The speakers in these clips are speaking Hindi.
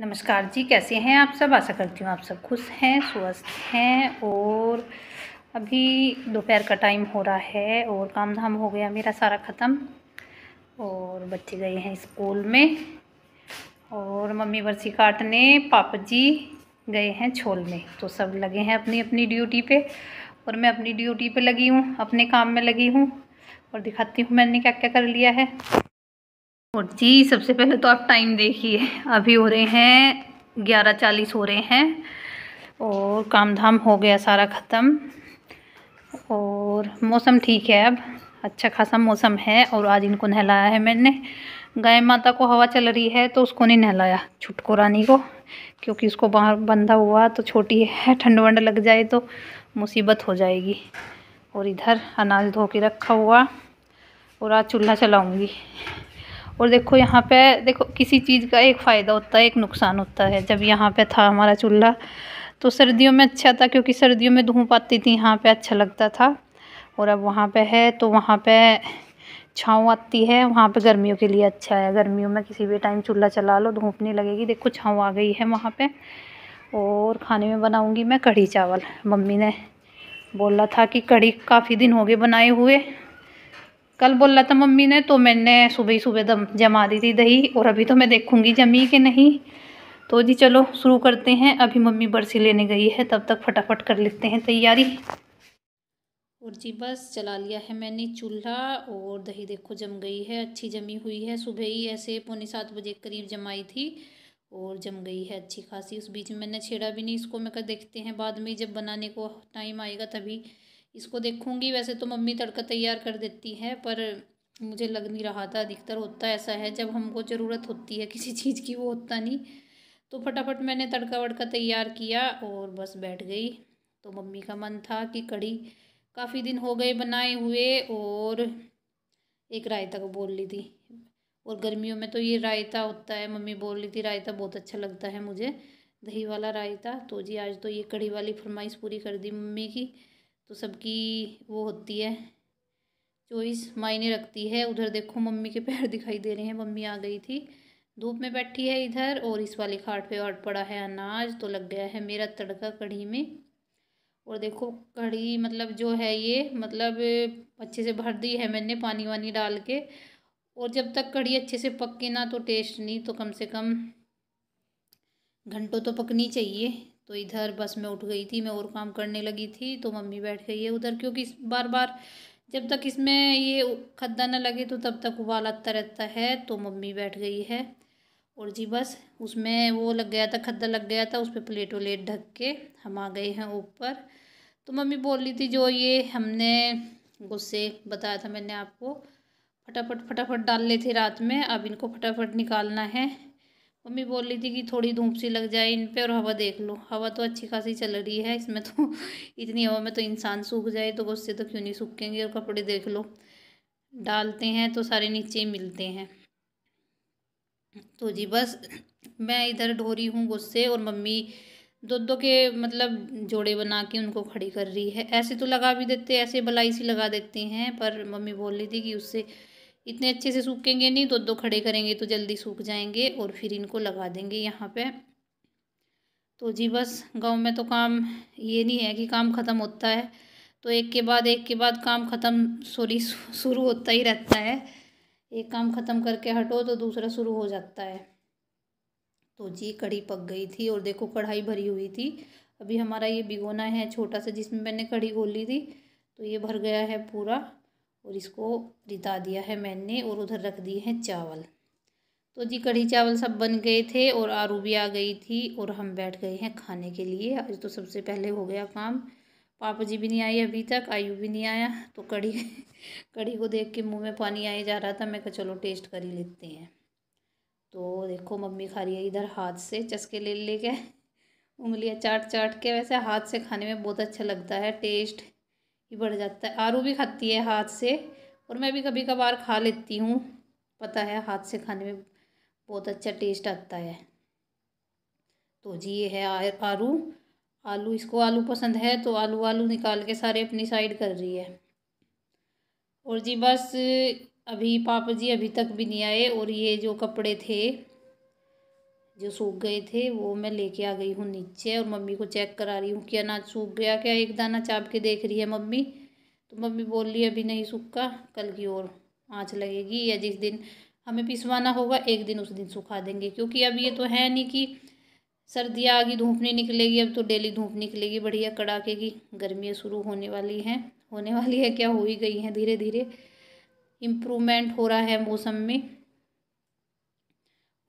नमस्कार जी कैसे हैं आप सब आशा करती हूँ आप सब खुश हैं स्वस्थ हैं और अभी दोपहर का टाइम हो रहा है और काम धाम हो गया मेरा सारा ख़त्म और बच्चे गए हैं स्कूल में और मम्मी बरसी काटने पापा जी गए हैं छोल में तो सब लगे हैं अपनी अपनी ड्यूटी पे और मैं अपनी ड्यूटी पे लगी हूँ अपने काम में लगी हूँ और दिखाती हूँ मैंने क्या क्या कर लिया है और जी सबसे पहले तो आप टाइम देखिए अभी हो रहे हैं ग्यारह चालीस हो रहे हैं और काम धाम हो गया सारा ख़त्म और मौसम ठीक है अब अच्छा खासा मौसम है और आज इनको नहलाया है मैंने गाय माता को हवा चल रही है तो उसको नहीं नहलाया छुटको रानी को क्योंकि उसको बाहर बंधा हुआ तो छोटी है ठंड वंड लग जाए तो मुसीबत हो जाएगी और इधर अनाज धो के रखा हुआ और आज चूल्हा चलाऊँगी और देखो यहाँ पे देखो किसी चीज़ का एक फ़ायदा होता है एक नुकसान होता है जब यहाँ पे था हमारा चूल्हा तो सर्दियों में अच्छा था क्योंकि सर्दियों में धूप आती थी यहाँ पे अच्छा लगता था और अब वहाँ पे है तो वहाँ पे छाँव आती है वहाँ पे गर्मियों के लिए अच्छा है गर्मियों में किसी भी टाइम चूल्हा चला लो धूप नहीं लगेगी देखो छाँव आ गई है वहाँ पर और खाने में बनाऊँगी मैं कढ़ी चावल मम्मी ने बोला था कि कढ़ी काफ़ी दिन हो गए बनाए हुए कल बोला था मम्मी ने तो मैंने सुबह ही सुबह दम जमा दी थी दही और अभी तो मैं देखूँगी जमी कि नहीं तो जी चलो शुरू करते हैं अभी मम्मी बरसी लेने गई है तब तक फटाफट कर लेते हैं तैयारी और जी बस चला लिया है मैंने चूल्हा और दही देखो जम गई है अच्छी जमी हुई है सुबह ही ऐसे पौने सात बजे करीब जमाई थी और जम गई है अच्छी खासी उस बीच में मैंने छेड़ा भी नहीं इसको मैं कर देखते हैं बाद में जब बनाने को टाइम आएगा तभी इसको देखूँगी वैसे तो मम्मी तड़का तैयार कर देती है पर मुझे लग नहीं रहा था अधिकतर होता ऐसा है जब हमको ज़रूरत होती है किसी चीज़ की वो होता नहीं तो फटाफट मैंने तड़का वड़का तैयार किया और बस बैठ गई तो मम्मी का मन था कि कड़ी काफ़ी दिन हो गए बनाए हुए और एक रायता को बोल ली थी और गर्मियों में तो ये रायता होता है मम्मी बोल रही थी रायता बहुत अच्छा लगता है मुझे दही वाला रायता तो जी आज तो ये कड़ी वाली फरमाइश पूरी कर दी मम्मी की तो सबकी वो होती है चॉइस मायने रखती है उधर देखो मम्मी के पैर दिखाई दे रहे हैं मम्मी आ गई थी धूप में बैठी है इधर और इस वाली खाट पे और पड़ा है अनाज तो लग गया है मेरा तड़का कढ़ी में और देखो कढ़ी मतलब जो है ये मतलब अच्छे से भर दी है मैंने पानी वानी डाल के और जब तक कढ़ी अच्छे से पके ना तो टेस्ट नहीं तो कम से कम घंटों तो पकनी चाहिए तो इधर बस मैं उठ गई थी मैं और काम करने लगी थी तो मम्मी बैठ गई है उधर क्योंकि बार बार जब तक इसमें ये खद्दा ना लगे तो तब तक उबाल आता रहता है तो मम्मी बैठ गई है और जी बस उसमें वो लग गया था खद्दा लग गया था उस पर प्लेट व्लेट ढक के हम आ गए हैं ऊपर तो मम्मी बोल रही थी जो ये हमने गुस्से बताया था मैंने आपको फटाफट फटाफट डाल लेते रात में अब इनको फटाफट निकालना है मम्मी बोल रही थी कि थोड़ी धूप सी लग जाए इन पे और हवा देख लो हवा तो अच्छी खासी चल रही है इसमें तो इतनी हवा में तो इंसान सूख जाए तो उससे तो क्यों नहीं सूखेंगे और कपड़े देख लो डालते हैं तो सारे नीचे ही मिलते हैं तो जी बस मैं इधर ढोरी हूँ गुस्से और मम्मी दो दो के मतलब जोड़े बना के उनको खड़ी कर रही है ऐसे तो लगा भी देते ऐसे भलाई सी लगा देते हैं पर मम्मी बोल रही थी कि उससे इतने अच्छे से सूखेंगे नहीं दो दो खड़े करेंगे तो जल्दी सूख जाएंगे और फिर इनको लगा देंगे यहाँ पे तो जी बस गांव में तो काम ये नहीं है कि काम ख़त्म होता है तो एक के बाद एक के बाद काम ख़त्म सॉरी शुरू होता ही रहता है एक काम ख़त्म करके हटो तो दूसरा शुरू हो जाता है तो जी कढ़ी पक गई थी और देखो कढ़ाई भरी हुई थी अभी हमारा ये भिगोना है छोटा सा जिसमें मैंने कढ़ी खोली थी तो ये भर गया है पूरा और इसको रिता दिया है मैंने और उधर रख दिए हैं चावल तो जी कढ़ी चावल सब बन गए थे और आरू भी आ गई थी और हम बैठ गए हैं खाने के लिए आज तो सबसे पहले हो गया काम पापा जी भी नहीं आए अभी तक आयु भी नहीं आया तो कढ़ी कड़ी को देख के मुंह में पानी आए जा रहा था मैं कहा चलो टेस्ट कर ही लेते हैं तो देखो मम्मी खा रही है इधर हाथ से चसके ले लेके उंगलियाँ चाट चाट के वैसे हाथ से खाने में बहुत अच्छा लगता है टेस्ट भी बढ़ जाता है आरू भी खाती है हाथ से और मैं भी कभी कभार खा लेती हूँ पता है हाथ से खाने में बहुत अच्छा टेस्ट आता है तो जी ये है आरू आलू इसको आलू पसंद है तो आलू आलू निकाल के सारे अपनी साइड कर रही है और जी बस अभी पापा जी अभी तक भी नहीं आए और ये जो कपड़े थे जो सूख गए थे वो मैं लेके आ गई हूँ नीचे और मम्मी को चेक करा रही हूँ कि अनाज सूख गया क्या एक दाना चाप के देख रही है मम्मी तो मम्मी बोल रही है अभी नहीं सूखा कल की ओर आँच लगेगी या जिस दिन हमें पिसवाना होगा एक दिन उस दिन सुखा देंगे क्योंकि अब ये तो है नहीं कि सर्दियाँ आ गई धूप नहीं निकलेगी अब तो डेली धूप निकलेगी बढ़िया कड़ाके की गर्मियाँ शुरू होने वाली हैं होने वाली है क्या हो ही गई हैं धीरे धीरे इम्प्रूवमेंट हो रहा है मौसम में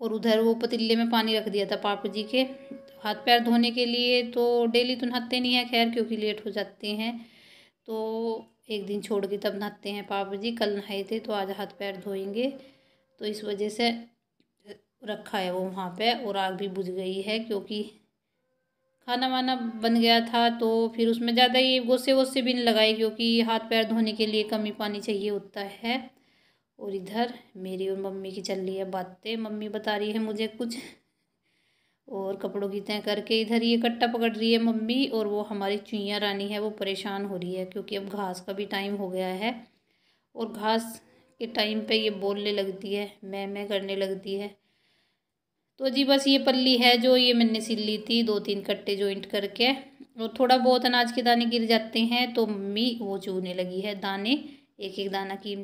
और उधर वो पतीले में पानी रख दिया था पापा जी के हाथ पैर धोने के लिए तो डेली तो नहाते नहीं हैं खैर क्योंकि लेट हो जाते हैं तो एक दिन छोड़ के तब नहाते हैं पापा जी कल नहाए थे तो आज हाथ पैर धोएंगे तो इस वजह से रखा है वो वहाँ पे और आग भी बुझ गई है क्योंकि खाना वाना बन गया था तो फिर उसमें ज़्यादा ये गोसे वोसे भी नहीं लगाए क्योंकि हाथ पैर धोने के लिए कम ही पानी चाहिए होता है और इधर मेरी और मम्मी की चल रही है बातें मम्मी बता रही है मुझे कुछ और कपड़ों की तय करके इधर ये कट्टा पकड़ रही है मम्मी और वो हमारी चुईया रानी है वो परेशान हो रही है क्योंकि अब घास का भी टाइम हो गया है और घास के टाइम पे ये बोलने लगती है मैं मैं करने लगती है तो जी बस ये पल्ली है जो ये मैंने सिल ली थी दो तीन कट्टे जॉइंट करके और थोड़ा बहुत अनाज के दाने गिर जाते हैं तो मम्मी वो चूने लगी है दाने एक एक दाना की